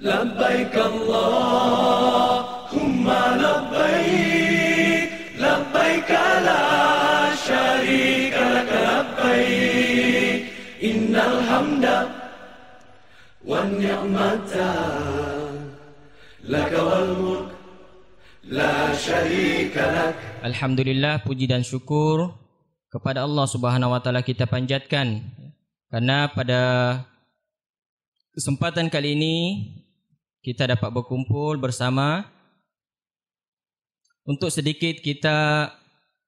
لبيك الله هم لبيك لبيك لا شريك لك لبيك إن الحمد والنعمة لك والملك لا شريك لك الحمد puji dan syukur kepada Allah Subhanahu wa taala kita panjatkan karena pada kesempatan kali ini kita dapat berkumpul bersama untuk sedikit kita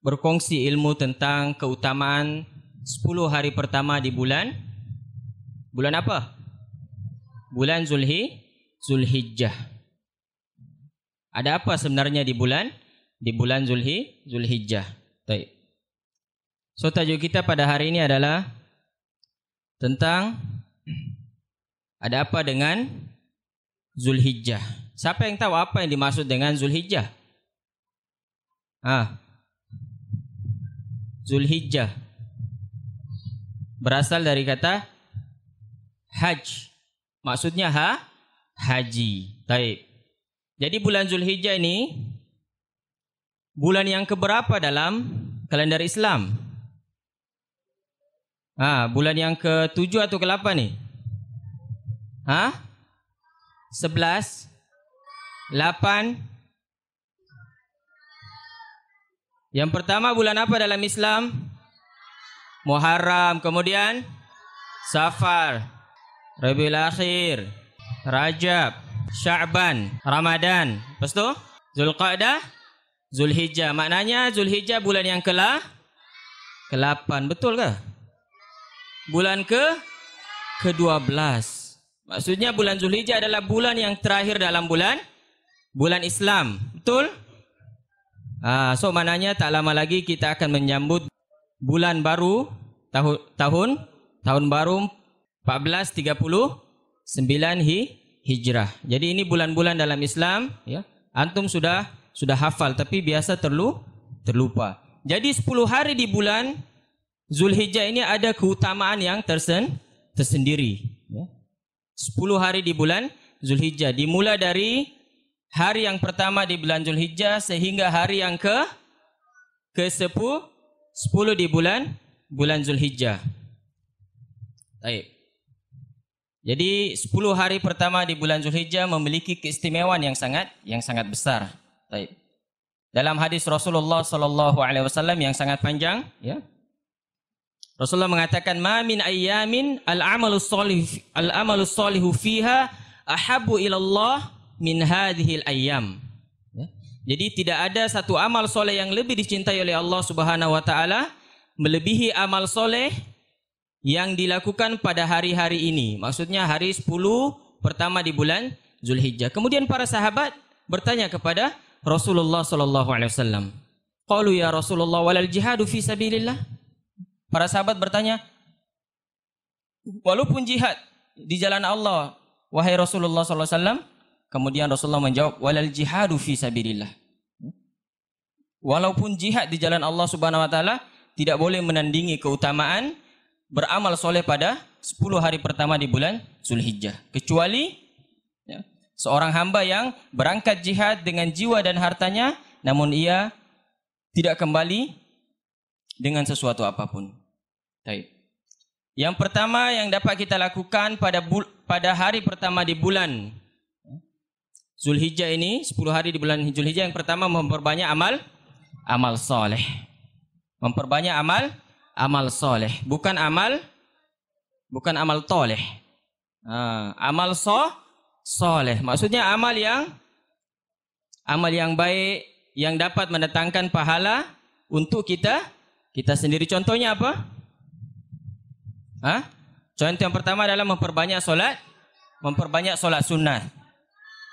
berkongsi ilmu tentang keutamaan 10 hari pertama di bulan bulan apa? Bulan Zulhi Zulhijjah. Ada apa sebenarnya di bulan di bulan Zulhi Zulhijjah? Baik. So tajuk kita pada hari ini adalah tentang ada apa dengan Zulhijjah. Siapa yang tahu apa yang dimaksud dengan Zulhijjah? Ah, Zulhijjah berasal dari kata haj. Maksudnya ha haji. Baik. Jadi bulan Zulhijjah ini bulan yang keberapa dalam kalender Islam? Ah, bulan yang ke-7 atau ke-8 ni? Ha? sebelas, lapan. Yang pertama bulan apa dalam Islam? Muharram. Kemudian Safar, Rabiul Akhir, Rajab, Sya'ban, Ramadan. Lepas tu Zulqa'dah, Zulhijjah. Maknanya Zulhijjah bulan yang ke-8. Ke Betul ke? Bulan ke ke-12. Maksudnya bulan Zulhijjah adalah bulan yang terakhir dalam bulan bulan Islam. Betul? Ah, so mananya tak lama lagi kita akan menyambut bulan baru tahun tahun tahun baru 1439 hi, Hijrah. Jadi ini bulan-bulan dalam Islam, ya. Antum sudah sudah hafal tapi biasa terlu, terlupa. Jadi 10 hari di bulan Zulhijjah ini ada keutamaan yang tersen, tersendiri. 10 hari di bulan Zulhijjah dimula dari hari yang pertama di bulan Zulhijjah sehingga hari yang ke ke 10 10 di bulan bulan Zulhijjah. Baik. Jadi 10 hari pertama di bulan Zulhijjah memiliki keistimewaan yang sangat yang sangat besar. Baik. Dalam hadis Rasulullah sallallahu alaihi wasallam yang sangat panjang, ya. Rasulullah mengatakan ma min ayyamin al-amalus salih al-amalus salihu fiha ahabbu ila Allah min hadhihi al-ayyam. Ya. Jadi tidak ada satu amal soleh yang lebih dicintai oleh Allah Subhanahu wa taala melebihi amal soleh yang dilakukan pada hari-hari ini. Maksudnya hari 10 pertama di bulan Zulhijjah. Kemudian para sahabat bertanya kepada Rasulullah sallallahu alaihi wasallam. Qalu ya Rasulullah walal jihadu fi sabilillah? Para sahabat bertanya, walaupun jihad di jalan Allah, wahai Rasulullah SAW, kemudian Rasulullah menjawab, walal jihadu fi sabillillah. Walaupun jihad di jalan Allah Subhanahu Wa Taala tidak boleh menandingi keutamaan beramal soleh pada 10 hari pertama di bulan Zulhijjah. Kecuali ya, seorang hamba yang berangkat jihad dengan jiwa dan hartanya, namun ia tidak kembali dengan sesuatu apapun. Baik. Yang pertama yang dapat kita lakukan pada pada hari pertama di bulan ya, Zulhijjah ini, 10 hari di bulan Zulhijjah yang pertama memperbanyak amal amal soleh. Memperbanyak amal amal soleh. Bukan amal bukan amal toleh. Ha, amal so soleh. Maksudnya amal yang amal yang baik yang dapat mendatangkan pahala untuk kita kita sendiri. Contohnya Apa? Ha? Contoh yang pertama adalah memperbanyak solat, memperbanyak solat sunnah.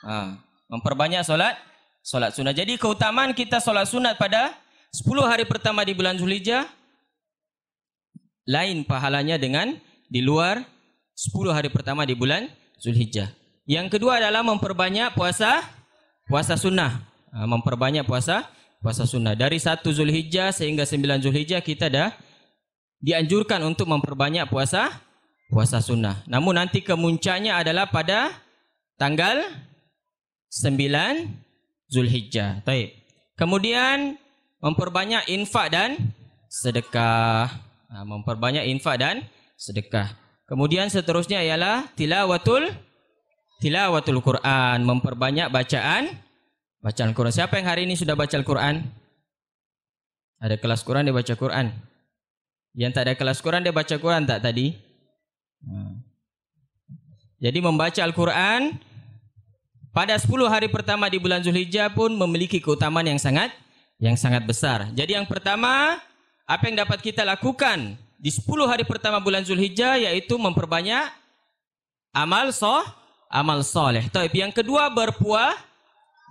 Ha. Memperbanyak solat, solat sunnah. Jadi keutamaan kita solat sunnah pada 10 hari pertama di bulan Zulhijjah lain pahalanya dengan di luar 10 hari pertama di bulan Zulhijjah. Yang kedua adalah memperbanyak puasa puasa sunnah. Ha, memperbanyak puasa puasa sunnah. Dari 1 Zulhijjah sehingga 9 Zulhijjah kita dah dianjurkan untuk memperbanyak puasa puasa sunnah. Namun nanti kemuncaknya adalah pada tanggal 9 Zulhijjah. Baik. Kemudian memperbanyak infak dan sedekah. Ha, memperbanyak infak dan sedekah. Kemudian seterusnya ialah tilawatul tilawatul Quran, memperbanyak bacaan bacaan Quran. Siapa yang hari ini sudah baca Al-Quran? Ada kelas Quran dia baca Quran. Yang tak ada kelas Quran dia baca Quran tak tadi? Ha. Jadi membaca Al-Quran pada 10 hari pertama di bulan Zulhijjah pun memiliki keutamaan yang sangat yang sangat besar. Jadi yang pertama, apa yang dapat kita lakukan di 10 hari pertama bulan Zulhijjah yaitu memperbanyak amal soh, amal soleh. Taib. Yang kedua berpuah,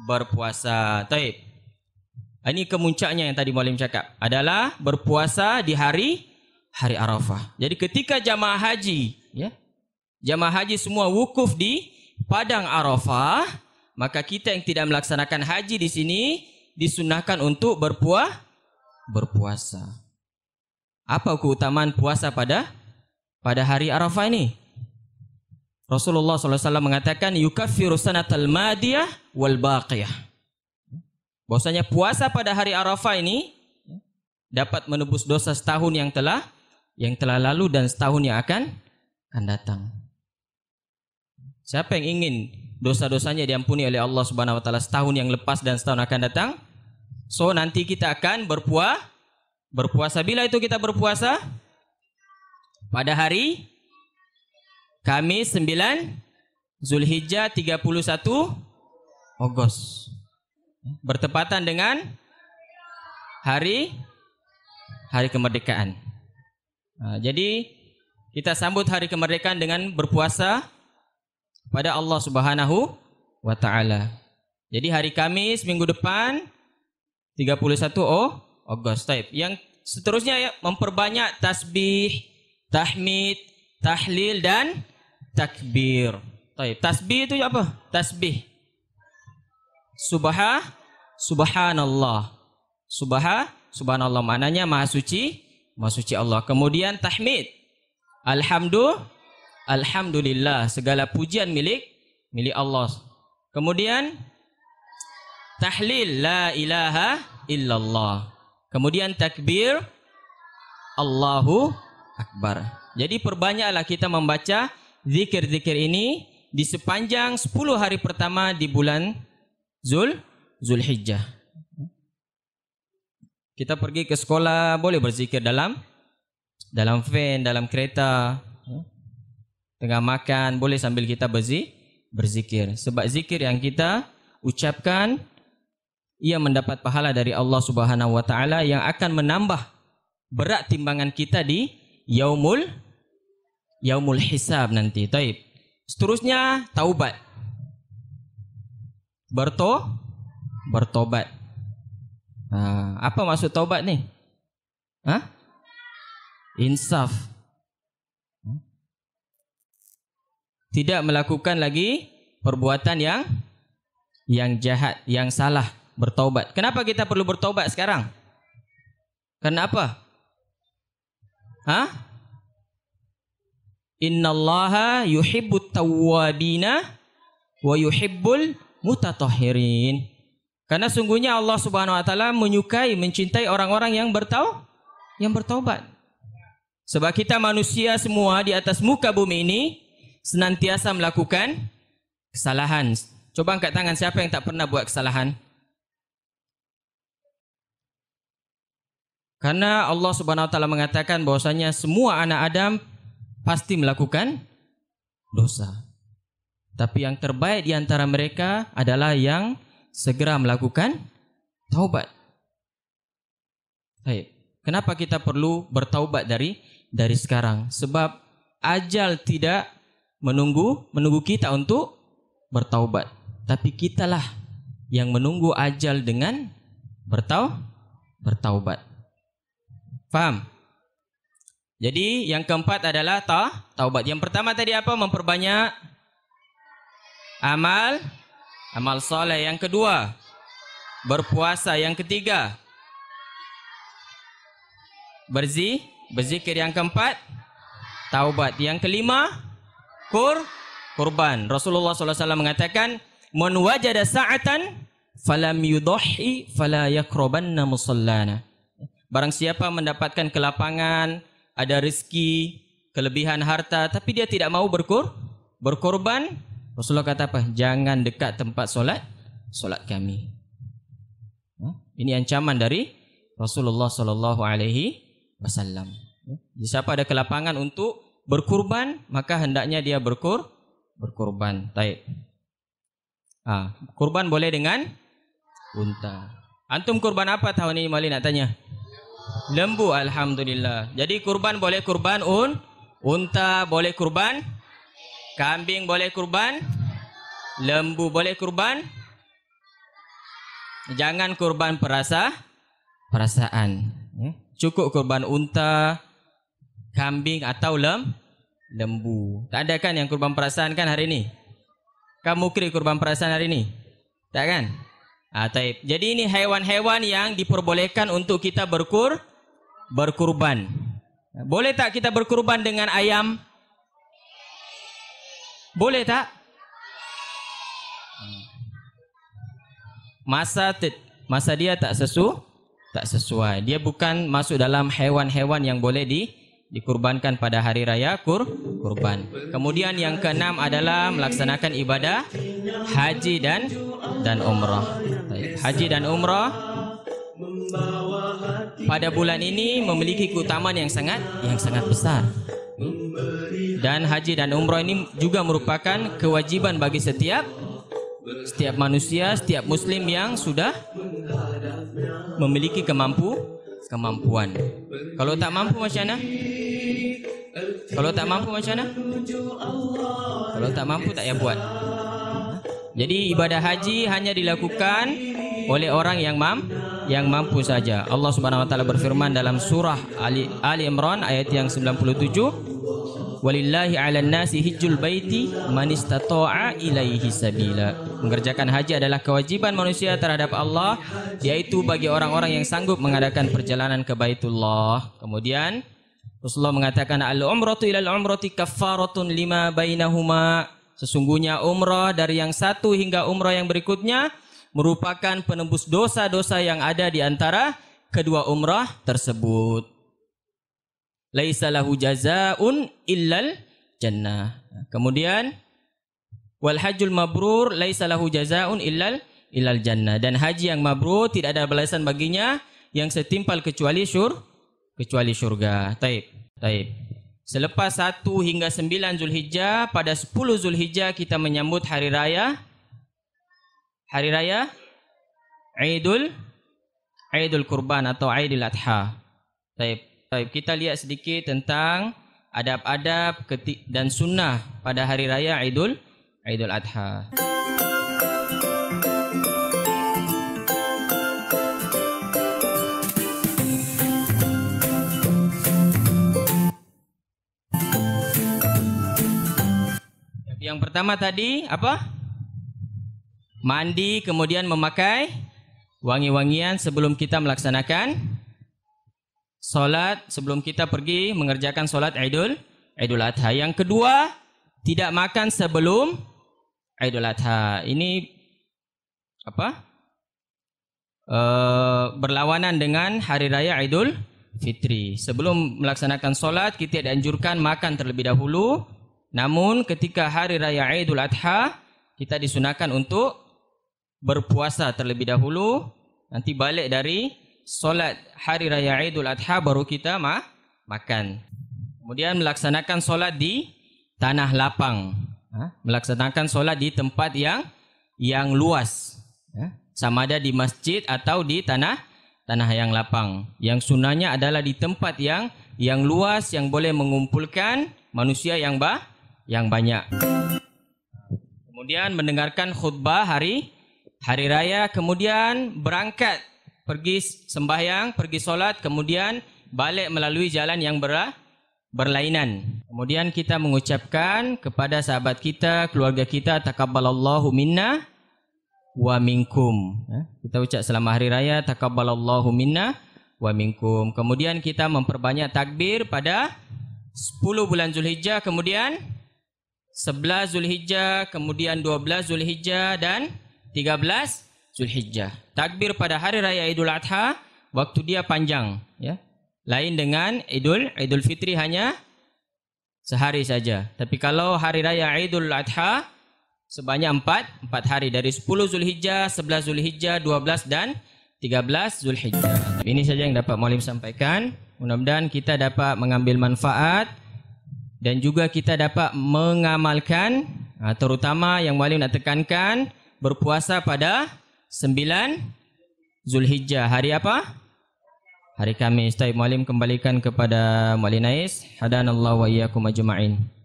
berpuasa. Taib. Ah, ini kemuncaknya yang tadi Mualim cakap. Adalah berpuasa di hari hari Arafah. Jadi ketika jamaah haji, ya, jamaah haji semua wukuf di Padang Arafah, maka kita yang tidak melaksanakan haji di sini disunahkan untuk berpuah, berpuasa. Apa keutamaan puasa pada pada hari Arafah ini? Rasulullah SAW mengatakan, "Yukafiru sanatal madiyah wal baqiyah." bahwasanya puasa pada hari Arafah ini ya, dapat menebus dosa setahun yang telah yang telah lalu dan setahun yang akan akan datang. Siapa yang ingin dosa-dosanya diampuni oleh Allah Subhanahu wa taala setahun yang lepas dan setahun akan datang? So nanti kita akan berpuah berpuasa bila itu kita berpuasa? Pada hari Kamis 9 Zulhijjah 31 Ogos bertepatan dengan hari hari kemerdekaan. Ha, jadi kita sambut hari kemerdekaan dengan berpuasa pada Allah Subhanahu wa taala. Jadi hari Kamis minggu depan 31 oh Agustus. Yang seterusnya ya memperbanyak tasbih, tahmid, tahlil dan takbir. Baik, tasbih itu apa? Tasbih. Subhanallah subhanallah. Subha, subhanallah maknanya maha suci, maha suci Allah. Kemudian tahmid. Alhamdulillah, alhamdulillah segala pujian milik milik Allah. Kemudian tahlil la ilaha illallah. Kemudian takbir Allahu akbar. Jadi perbanyaklah kita membaca zikir-zikir ini di sepanjang 10 hari pertama di bulan Zul Zulhijjah. Kita pergi ke sekolah boleh berzikir dalam dalam van, dalam kereta. Tengah makan boleh sambil kita berzi berzikir. Sebab zikir yang kita ucapkan ia mendapat pahala dari Allah Subhanahu wa taala yang akan menambah berat timbangan kita di yaumul yaumul hisab nanti. Taib. Seterusnya taubat. Bertobat bertobat. Ha, apa maksud tobat ni? Ha? Insaf. Tidak melakukan lagi perbuatan yang yang jahat, yang salah, bertobat. Kenapa kita perlu bertobat sekarang? Kenapa? Ha? Inna Allah yuhibbut tawabina wa yuhibbul mutatahirin. Karena sungguhnya Allah Subhanahu wa taala menyukai mencintai orang-orang yang bertau yang bertaubat. Sebab kita manusia semua di atas muka bumi ini senantiasa melakukan kesalahan. Coba angkat tangan siapa yang tak pernah buat kesalahan? Karena Allah Subhanahu wa taala mengatakan bahwasanya semua anak Adam pasti melakukan dosa. Tapi yang terbaik di antara mereka adalah yang segera melakukan taubat. Baik. Kenapa kita perlu bertaubat dari dari sekarang? Sebab ajal tidak menunggu menunggu kita untuk bertaubat. Tapi kitalah yang menunggu ajal dengan bertau bertaubat. Faham? Jadi yang keempat adalah ta taubat. Yang pertama tadi apa? Memperbanyak amal Amal soleh yang kedua Berpuasa yang ketiga Berzi Berzikir yang keempat Taubat yang kelima Kur Kurban Rasulullah SAW mengatakan Mun wajada sa'atan Falam yudohi Fala yakrobanna musallana Barang siapa mendapatkan kelapangan Ada rezeki Kelebihan harta Tapi dia tidak mau berkur Berkorban Rasulullah kata apa? Jangan dekat tempat solat solat kami. Ha? Ini ancaman dari Rasulullah sallallahu alaihi wasallam. Ya. Jadi siapa ada kelapangan untuk berkurban, maka hendaknya dia berkur berkurban. Baik. Ha, kurban boleh dengan unta. Antum kurban apa tahun ini Mali nak tanya? Lembu alhamdulillah. Jadi kurban boleh kurban un unta, boleh kurban Kambing boleh kurban? Lembu boleh kurban? Jangan kurban perasa, perasaan. Hmm? Cukup kurban unta, kambing atau lem, lembu. Tak ada kan yang kurban perasaan kan hari ini? Kamu kiri kurban perasaan hari ini? Tak kan? Ah, taip. Jadi ini hewan-hewan yang diperbolehkan untuk kita berkur, berkurban. Boleh tak kita berkurban dengan ayam? Boleh tak? Masa te, masa dia tak sesu tak sesuai. Dia bukan masuk dalam hewan-hewan yang boleh di dikurbankan pada hari raya kur, kurban. Kemudian yang keenam adalah melaksanakan ibadah haji dan dan umrah. Haji dan umrah pada bulan ini memiliki keutamaan yang sangat yang sangat besar dan haji dan umroh ini juga merupakan kewajiban bagi setiap setiap manusia, setiap muslim yang sudah memiliki kemampu kemampuan. Kalau tak mampu macam mana? Kalau tak mampu macam mana? Kalau tak mampu tak ya buat. Jadi ibadah haji hanya dilakukan oleh orang yang mampu yang mampu saja. Allah Subhanahu wa taala berfirman dalam surah Ali, Ali Imran ayat yang 97 Walillahi ala nasi hijjul baiti man istata'a ilaihi sabila. Mengerjakan haji adalah kewajiban manusia terhadap Allah yaitu bagi orang-orang yang sanggup mengadakan perjalanan ke Baitullah. Kemudian Rasulullah mengatakan al-umratu ilal umrati kaffaratun lima bainahuma. Sesungguhnya umrah dari yang satu hingga umrah yang berikutnya merupakan penembus dosa-dosa yang ada di antara kedua umrah tersebut laisa lahu jazaa'un illal jannah. Kemudian wal hajjul mabrur laisa lahu jazaa'un illal illal jannah dan haji yang mabrur tidak ada balasan baginya yang setimpal kecuali syur kecuali syurga. Taib. Taib. Selepas 1 hingga 9 Zulhijjah pada 10 Zulhijjah kita menyambut hari raya hari raya Aidul Aidul Kurban atau Aidil Adha. Taib. Baik, kita lihat sedikit tentang adab-adab dan sunnah pada hari raya Idul Idul Adha. Yang pertama tadi apa? Mandi kemudian memakai wangi-wangian sebelum kita melaksanakan solat sebelum kita pergi mengerjakan solat Idul Idul Adha. Yang kedua, tidak makan sebelum Idul Adha. Ini apa? E, berlawanan dengan hari raya Idul Fitri. Sebelum melaksanakan solat, kita dianjurkan makan terlebih dahulu. Namun ketika hari raya Idul Adha, kita disunahkan untuk berpuasa terlebih dahulu. Nanti balik dari solat hari raya Idul Adha baru kita ma makan. Kemudian melaksanakan solat di tanah lapang. Ha? Melaksanakan solat di tempat yang yang luas. Ha? Sama ada di masjid atau di tanah tanah yang lapang. Yang sunahnya adalah di tempat yang yang luas yang boleh mengumpulkan manusia yang bah, yang banyak. Kemudian mendengarkan khutbah hari hari raya kemudian berangkat pergi sembahyang, pergi solat, kemudian balik melalui jalan yang berah, berlainan. Kemudian kita mengucapkan kepada sahabat kita, keluarga kita, takabbalallahu minna wa minkum. Eh, kita ucap selamat hari raya, takabbalallahu minna wa minkum. Kemudian kita memperbanyak takbir pada 10 bulan Zulhijjah, kemudian 11 Zulhijjah, kemudian 12 Zulhijjah dan 13 Zulhijjah takbir pada hari raya Idul Adha waktu dia panjang ya lain dengan Idul Idul Fitri hanya sehari saja tapi kalau hari raya Idul Adha sebanyak 4 4 hari dari 10 Zulhijjah 11 Zulhijjah 12 dan 13 Zulhijjah ini saja yang dapat Maulim sampaikan mudah-mudahan kita dapat mengambil manfaat dan juga kita dapat mengamalkan ah, terutama yang Maulim nak tekankan berpuasa pada sembilan Zulhijjah. Hari apa? Hari Kamis. Taib Mualim kembalikan kepada Mualim Nais. Hadanallah wa iyakum ajma'in.